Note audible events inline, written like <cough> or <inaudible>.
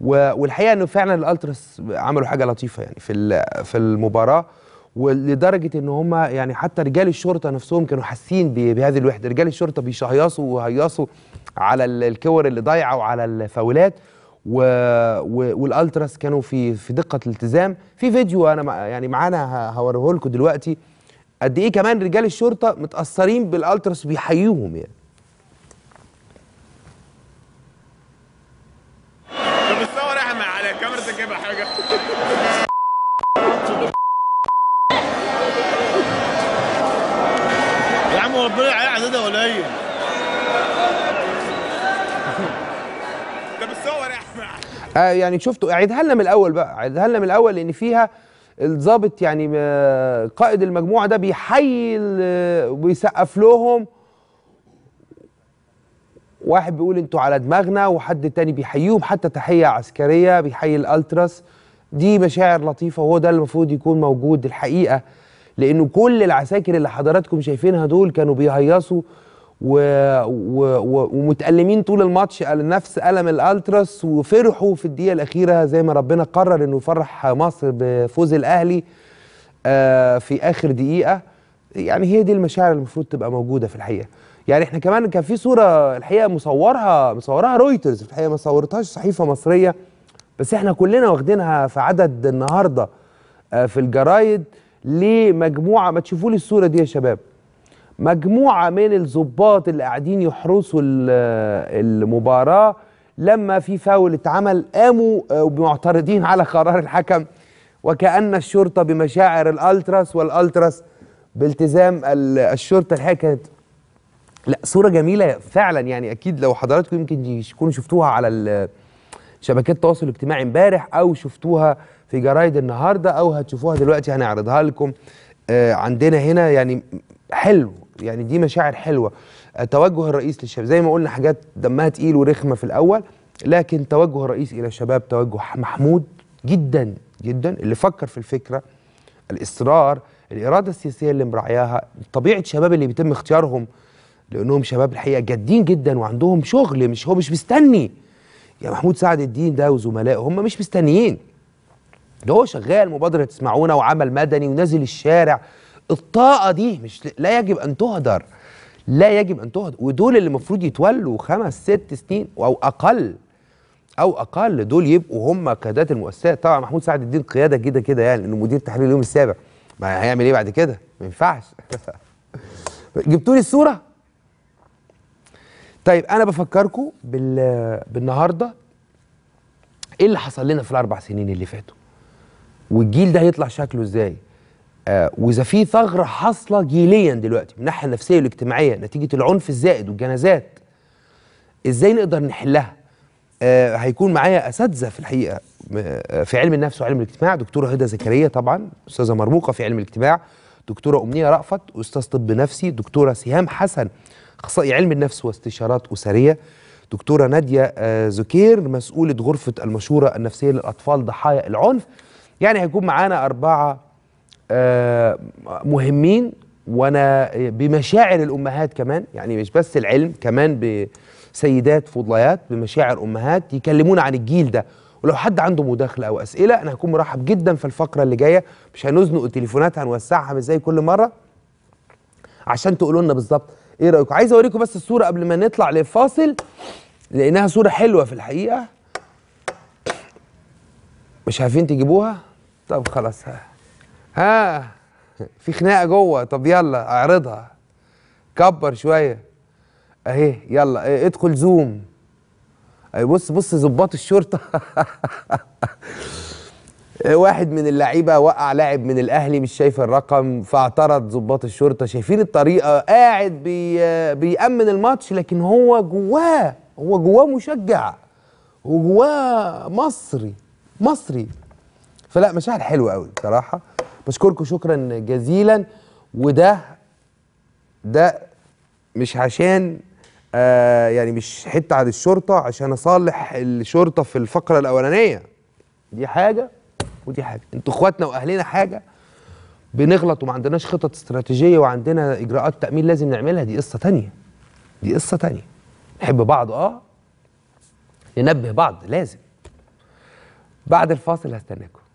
والحقيقه انه فعلا الالتراس عملوا حاجه لطيفه يعني في في المباراه ولدرجه ان هم يعني حتى رجال الشرطه نفسهم كانوا حاسين بهذه الوحده رجال الشرطه بيشهيصوا وهيصوا على الكور اللي ضايعه وعلى الفاولات و... و... والالتراس كانوا في في دقه الالتزام في فيديو انا يعني معانا هوريه لكم دلوقتي قد ايه كمان رجال الشرطه متاثرين بالالتراس بيحيوهم يعني الكاميرا حاجه يا عم ربنا عليه عددها قليل ده بتصور يا احمد آه، يعني شفتوا عيدها لنا من الاول بقى عيدها لنا من الاول لان فيها الضابط يعني آه، قائد المجموعه ده بيحيي آه، وبيسقف لهم واحد بيقول انتوا على دماغنا وحد تاني بيحييهم حتى تحيه عسكريه بيحيي الالتراس دي مشاعر لطيفه وهو ده اللي المفروض يكون موجود الحقيقه لانه كل العساكر اللي حضراتكم شايفينها دول كانوا بيهيصوا و... و... و... ومتألمين طول الماتش على نفس ألم الألتراس وفرحوا في الدقيقة الأخيرة زي ما ربنا قرر إنه يفرح مصر بفوز الأهلي آه في آخر دقيقة يعني هي دي المشاعر المفروض تبقى موجودة في الحقيقة يعني احنا كمان كان في صوره الحقيقه مصورها مصورها رويترز الحقيقه ما صورتهاش صحيفه مصريه بس احنا كلنا واخدينها في عدد النهارده آه، في الجرايد لمجموعه ما تشوفوا لي الصوره دي يا شباب مجموعه من الظباط اللي قاعدين يحرسوا آه، المباراه لما في فاول اتعمل قاموا آه، معترضين على قرار الحكم وكأن الشرطة بمشاعر الألتراس والألتراس بالتزام الشرطة الحقيقة كانت لا صوره جميله فعلا يعني اكيد لو حضراتكم يمكن تكونوا شفتوها على شبكات التواصل الاجتماعي امبارح او شفتوها في جرايد النهارده او هتشوفوها دلوقتي هنعرضها لكم آه عندنا هنا يعني حلو يعني دي مشاعر حلوه آه، توجه الرئيس للشباب زي ما قلنا حاجات دمها تقيل ورخمه في الاول لكن توجه الرئيس الى الشباب توجه محمود جدا جدا اللي فكر في الفكره الاصرار الاراده السياسيه اللي مراعياها طبيعه الشباب اللي بيتم اختيارهم لانهم شباب الحقيقه جادين جدا وعندهم شغل مش هو مش مستني يا محمود سعد الدين ده وزملائه هم مش مستنيين ده هو شغال مبادره تسمعونا وعمل مدني ونازل الشارع الطاقه دي مش لا يجب ان تهدر لا يجب ان تهدر ودول اللي المفروض يتولوا خمس ست سنين او اقل او اقل دول يبقوا هم قيادات المؤسسات طبعا محمود سعد الدين قياده جدا كده يعني انه مدير تحرير اليوم السابع ما هيعمل ايه بعد كده ما ينفعش <laughs> جبتوا لي الصوره طيب انا بفكركم بال... بالنهارده ايه اللي حصل لنا في الاربع سنين اللي فاتوا والجيل ده هيطلع شكله ازاي آه واذا في ثغره حاصله جيليا دلوقتي من الناحيه النفسيه والاجتماعيه نتيجه العنف الزائد والجنازات ازاي نقدر نحلها آه هيكون معايا اساتذه في الحقيقه آه، في علم النفس وعلم الاجتماع دكتوره هدى زكريا طبعا استاذه مرموقه في علم الاجتماع دكتوره امنيه رأفت استاذ طب نفسي دكتوره سهام حسن اخصائي علم النفس واستشارات اسريه دكتوره ناديه آه، زكير مسؤوله غرفه المشوره النفسيه للاطفال ضحايا العنف يعني هيكون معانا اربعه آه، مهمين وانا آه، بمشاعر الامهات كمان يعني مش بس العلم كمان بسيدات فضليات بمشاعر امهات يكلمونا عن الجيل ده ولو حد عنده مداخله او اسئله انا هكون مرحب جدا في الفقره اللي جايه مش هنزنق التليفونات هنوسعها مش زي كل مره عشان تقولوا لنا بالظبط ايه رايكم عايز اوريكم بس الصوره قبل ما نطلع للفاصل لانها صوره حلوه في الحقيقه مش عارفين تجيبوها طب خلاص ها, ها. في خناقه جوه طب يلا اعرضها كبر شويه اهي يلا ادخل زوم اي بص بص ظباط الشرطه <laughs> آه، واحد من اللعيبه وقع لاعب من الاهلي مش شايف الرقم فاعترض ضباط الشرطه شايفين الطريقه قاعد بي بيامن الماتش لكن هو جواه هو جواه مشجع وجواه مصري مصري فلا مشاعر حلوه قوي بصراحه بشكركم شكرا جزيلا وده ده مش عشان آه يعني مش حته عن الشرطه عشان اصالح الشرطه في الفقره الاولانيه دي حاجه ودي حاجه انتوا اخواتنا واهلنا حاجه بنغلط وما عندناش خطط استراتيجيه وعندنا اجراءات تامين لازم نعملها دي قصه تانية دي قصه تانية نحب بعض اه ننبه بعض لازم بعد الفاصل هستناكم